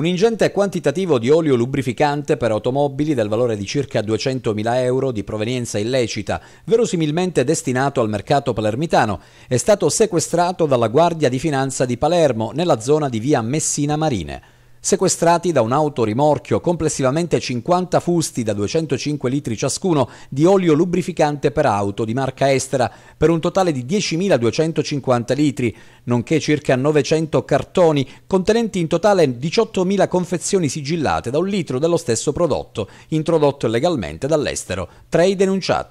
Un ingente quantitativo di olio lubrificante per automobili del valore di circa 200.000 euro di provenienza illecita, verosimilmente destinato al mercato palermitano, è stato sequestrato dalla Guardia di Finanza di Palermo nella zona di via Messina Marine. Sequestrati da un autorimorchio complessivamente 50 fusti da 205 litri ciascuno di olio lubrificante per auto di marca estera per un totale di 10.250 litri, nonché circa 900 cartoni contenenti in totale 18.000 confezioni sigillate da un litro dello stesso prodotto, introdotto illegalmente dall'estero, tra i denunciati.